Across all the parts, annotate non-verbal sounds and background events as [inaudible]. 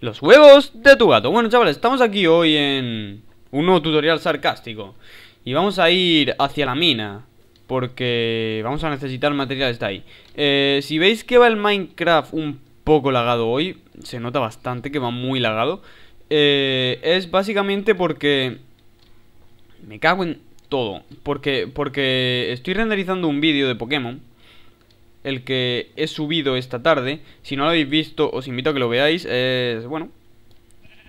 Los huevos de tu gato. Bueno, chavales, estamos aquí hoy en un nuevo tutorial sarcástico. Y vamos a ir hacia la mina. Porque vamos a necesitar materiales de ahí. Eh, si veis que va el Minecraft un poco lagado hoy, se nota bastante que va muy lagado. Eh, es básicamente porque... Me cago en todo. Porque, porque estoy renderizando un vídeo de Pokémon el que he subido esta tarde. Si no lo habéis visto, os invito a que lo veáis. Es, bueno,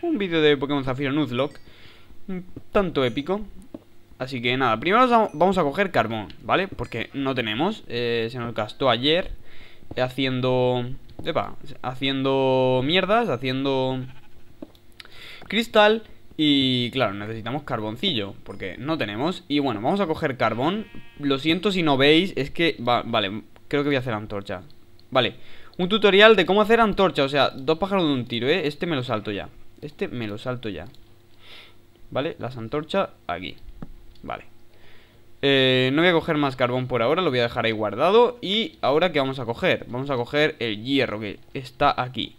un vídeo de Pokémon Zafiro Nuzlocke. Un tanto épico. Así que nada, primero vamos a coger carbón, ¿vale? Porque no tenemos. Eh, se nos gastó ayer haciendo... Epa, haciendo mierdas, haciendo cristal y claro, necesitamos carboncillo porque no tenemos y bueno, vamos a coger carbón. Lo siento si no veis, es que vale, Creo que voy a hacer antorcha Vale, un tutorial de cómo hacer antorcha O sea, dos pájaros de un tiro, ¿eh? Este me lo salto ya Este me lo salto ya Vale, las antorchas aquí Vale eh, No voy a coger más carbón por ahora Lo voy a dejar ahí guardado Y ahora, ¿qué vamos a coger? Vamos a coger el hierro que está aquí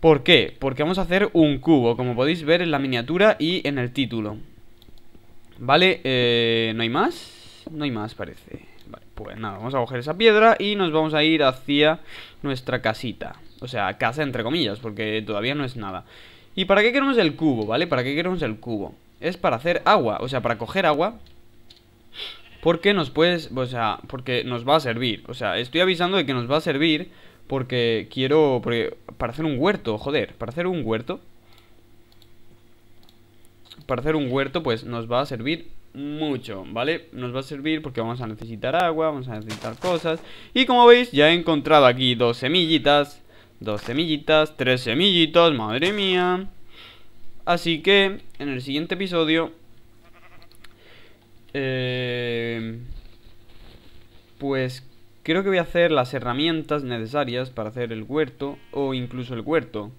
¿Por qué? Porque vamos a hacer un cubo Como podéis ver en la miniatura y en el título Vale, eh, ¿no hay más? No hay más, parece pues nada, vamos a coger esa piedra y nos vamos a ir hacia nuestra casita. O sea, casa entre comillas, porque todavía no es nada. ¿Y para qué queremos el cubo, vale? ¿Para qué queremos el cubo? Es para hacer agua, o sea, para coger agua porque nos puedes, o sea, porque nos va a servir. O sea, estoy avisando de que nos va a servir porque quiero, para hacer un huerto, joder, para hacer un huerto. Para hacer un huerto, pues nos va a servir mucho, ¿vale? Nos va a servir porque vamos a necesitar agua, vamos a necesitar cosas Y como veis ya he encontrado aquí dos semillitas Dos semillitas, tres semillitas, madre mía Así que en el siguiente episodio eh, Pues creo que voy a hacer las herramientas necesarias para hacer el huerto O incluso el huerto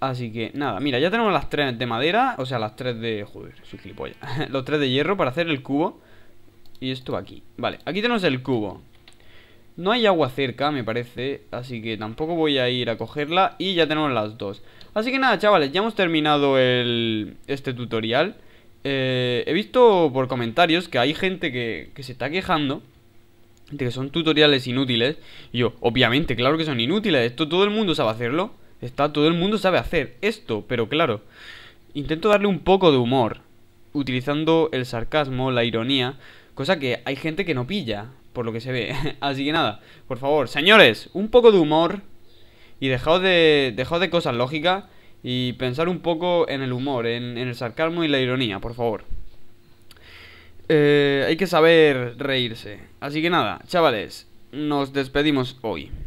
Así que nada, mira, ya tenemos las tres de madera, o sea, las tres de... Joder, su gilipollas. [laughs] Los tres de hierro para hacer el cubo. Y esto aquí. Vale, aquí tenemos el cubo. No hay agua cerca, me parece, así que tampoco voy a ir a cogerla y ya tenemos las dos. Así que nada, chavales, ya hemos terminado el, este tutorial. Eh, he visto por comentarios que hay gente que, que se está quejando de que son tutoriales inútiles. Y yo, obviamente, claro que son inútiles, esto todo el mundo sabe hacerlo. Está, todo el mundo sabe hacer esto, pero claro, intento darle un poco de humor, utilizando el sarcasmo, la ironía, cosa que hay gente que no pilla, por lo que se ve. [laughs] Así que nada, por favor, señores, un poco de humor y dejad de, de cosas lógicas y pensar un poco en el humor, en, el sarcasmo y la ironía, por favor. Eh, hay que saber reírse. Así que nada, chavales, nos despedimos hoy.